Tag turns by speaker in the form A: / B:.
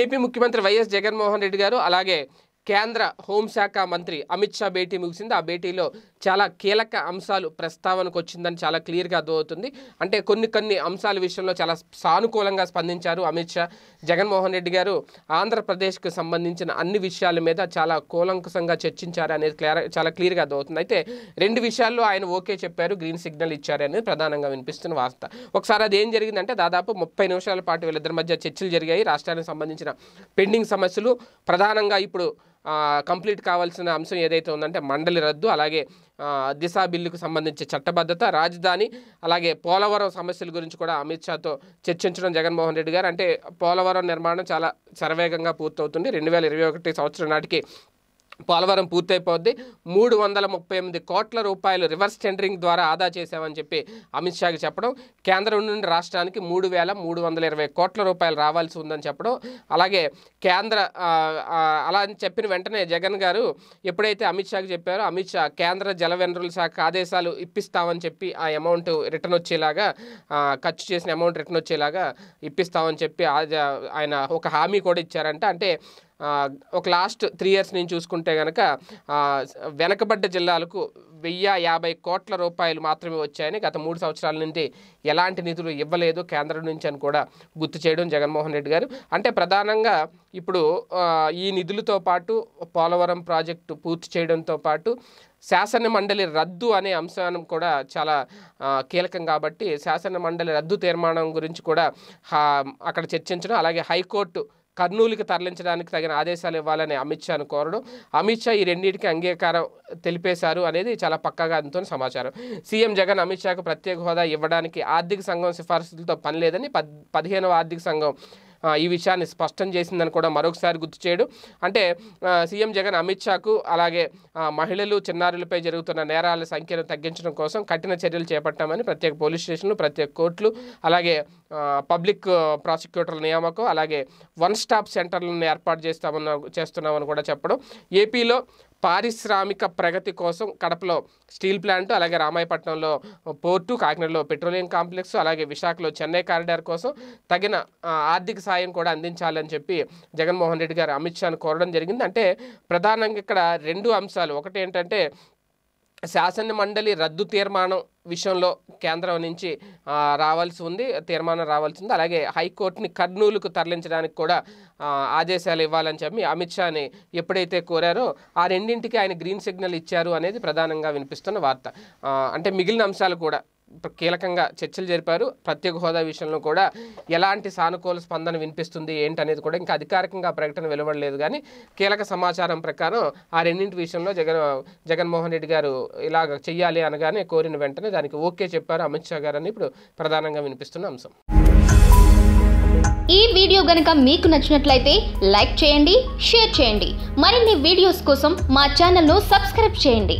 A: AP ముఖ్యమంత్రి YS Jaganmohan Reddy గారు అలాగే కేంద్ర హోంశాఖ మంత్రి అమిత్ షా భేటీ ముగిసింది ఆ భేటీలో చాలా కీలక అంశాలు ప్రస్తావనకు వచ్చిందని చాలా క్లియర్గా అర్థమవుతుంది అంటే కొన్ని కొన్ని అంశాల విషయంలో చాలా సానుకూలంగా స్పందించారు అమిత్ షా జగన్మోహన్ రెడ్డి గారు ఆంధ్రప్రదేశ్కు సంబంధించిన అన్ని విషయాల మీద చాలా కూలంకుశంగా చర్చించారు అనేది క్లియర్ చాలా క్లియర్గా అర్థమవుతుంది అయితే రెండు విషయాల్లో ఆయన ఓకే చెప్పారు గ్రీన్ సిగ్నల్ ఇచ్చారు అనేది ప్రధానంగా వినిపిస్తున్న వార్త ఒకసారి అది ఏం జరిగిందంటే దాదాపు ముప్పై నిమిషాల పాటు వీళ్ళిద్దరి మధ్య చర్చలు జరిగాయి రాష్ట్రానికి సంబంధించిన పెండింగ్ సమస్యలు ప్రధానంగా ఇప్పుడు కంప్లీట్ కావాల్సిన అంశం ఏదైతే ఉందంటే మండలి రద్దు అలాగే దిశా బిల్లుకు సంబంధించి చట్టబద్ధత రాజధాని అలాగే పోలవరం సమస్యల గురించి కూడా అమిత్ షాతో చర్చించడం జగన్మోహన్ రెడ్డి గారు అంటే పోలవరం నిర్మాణం చాలా శరవేగంగా పూర్తవుతుంది రెండు వేల ఇరవై ఒకటి సంవత్సరం నాటికి పోలవరం పూర్తయిపోద్ది మూడు వందల ముప్పై ఎనిమిది కోట్ల రూపాయలు రివర్స్ టెండరింగ్ ద్వారా ఆదా చేశామని చెప్పి అమిత్ షాకి చెప్పడం కేంద్రం నుండి రాష్ట్రానికి మూడు వేల మూడు వందల ఇరవై కోట్ల రూపాయలు రావాల్సి ఉందని చెప్పడం అలాగే కేంద్ర అలా అని చెప్పిన వెంటనే జగన్ గారు ఎప్పుడైతే అమిత్ షాకి చెప్పారో అమిత్ షా కేంద్ర జల వనరుల శాఖ ఆదేశాలు ఇప్పిస్తామని చెప్పి ఆ అమౌంట్ రిటర్న్ వచ్చేలాగా ఖర్చు చేసిన అమౌంట్ రిటర్న్ వచ్చేలాగా ఇప్పిస్తామని చెప్పి ఆయన ఒక హామీ కూడా ఇచ్చారంట అంటే ఒక లాస్ట్ త్రీ ఇయర్స్ నుంచి చూసుకుంటే కనుక వెనకబడ్డ జిల్లాలకు వెయ్యి యాభై కోట్ల రూపాయలు మాత్రమే వచ్చాయని గత మూడు సంవత్సరాల నుండి ఎలాంటి నిధులు ఇవ్వలేదు కేంద్రం నుంచి అని కూడా గుర్తు చేయడం జగన్మోహన్ రెడ్డి గారు అంటే ప్రధానంగా ఇప్పుడు ఈ నిధులతో పాటు పోలవరం ప్రాజెక్టు పూర్తి చేయడంతో పాటు శాసన మండలి రద్దు అనే అంశాన్ని కూడా చాలా కీలకం కాబట్టి శాసన మండలి రద్దు తీర్మానం గురించి కూడా అక్కడ చర్చించడం అలాగే హైకోర్టు కర్నూలుకి తరలించడానికి తగిన ఆదేశాలు ఇవ్వాలని అమిత్ షాను కోరడం అమిత్ షా ఈ రెండింటికి అంగీకారం తెలిపేశారు అనేది చాలా పక్కగా అందుతున్న సమాచారం సీఎం జగన్ అమిత్ షాకు ప్రత్యేక హోదా ఇవ్వడానికి ఆర్థిక సంఘం సిఫార్సులతో పనిలేదని పద్ పదిహేనవ ఆర్థిక సంఘం ఈ విషయాన్ని స్పష్టం చేసిందని కూడా మరొకసారి గుర్తు చేయడు అంటే సీఎం జగన్ అమిత్ షాకు అలాగే మహిళలు చిన్నారులపై జరుగుతున్న నేరాల సంఖ్యను తగ్గించడం కోసం కఠిన చర్యలు చేపట్టామని ప్రత్యేక పోలీస్ స్టేషన్లు ప్రత్యేక కోర్టులు అలాగే పబ్లిక్ ప్రాసిక్యూటర్ల నియామకం అలాగే వన్ స్టాప్ సెంటర్లను ఏర్పాటు చేస్తామన్న చేస్తున్నామని కూడా చెప్పడం ఏపీలో పారిశ్రామిక ప్రగతి కోసం కడపలో స్టీల్ ప్లాంట్ అలాగే రామాయపట్నంలో పోర్టు కాకినాడలో పెట్రోలియం కాంప్లెక్స్ అలాగే విశాఖలో చెన్నై కారిడార్ కోసం తగిన ఆర్థిక సాయం కూడా అందించాలని చెప్పి జగన్మోహన్ రెడ్డి గారు అమిత్ షాను కోరడం జరిగింది అంటే ప్రధానంగా ఇక్కడ రెండు అంశాలు ఒకటి ఏంటంటే శాసన మండలి రద్దు తీర్మానం విషయంలో కేంద్రం నుంచి రావాల్సి ఉంది తీర్మానం రావాల్సి ఉంది అలాగే హైకోర్టుని కర్నూలుకు తరలించడానికి కూడా ఆదేశాలు ఇవ్వాలని చెప్పి అమిత్ షాని ఎప్పుడైతే కోరారో ఆ రెండింటికి ఆయన గ్రీన్ సిగ్నల్ ఇచ్చారు అనేది ప్రధానంగా వినిపిస్తున్న వార్త అంటే మిగిలిన అంశాలు కూడా కీలకంగా చర్చలు జరిపారు ప్రత్యేక హోదా విషయంలో కూడా ఎలాంటి సానుకూల స్పందన వినిపిస్తుంది ఏంటనేది కూడా ఇంకా అధికారికంగా ప్రకటన వెలువడలేదు కానీ కీలక సమాచారం ప్రకారం ఆ రెండింటి విషయంలో జగన్ జగన్మోహన్ రెడ్డి గారు ఇలాగ చెయ్యాలి అనగానే కోరిన వెంటనే దానికి ఓకే చెప్పారు అమిత్ షా అని ఇప్పుడు ప్రధానంగా వినిపిస్తున్న అంశం ఈ వీడియో గనుక మీకు నచ్చినట్లయితే లైక్ చేయండి షేర్ చేయండి మరిన్ని వీడియోస్ కోసం మా ఛానల్ను సబ్స్క్రైబ్ చేయండి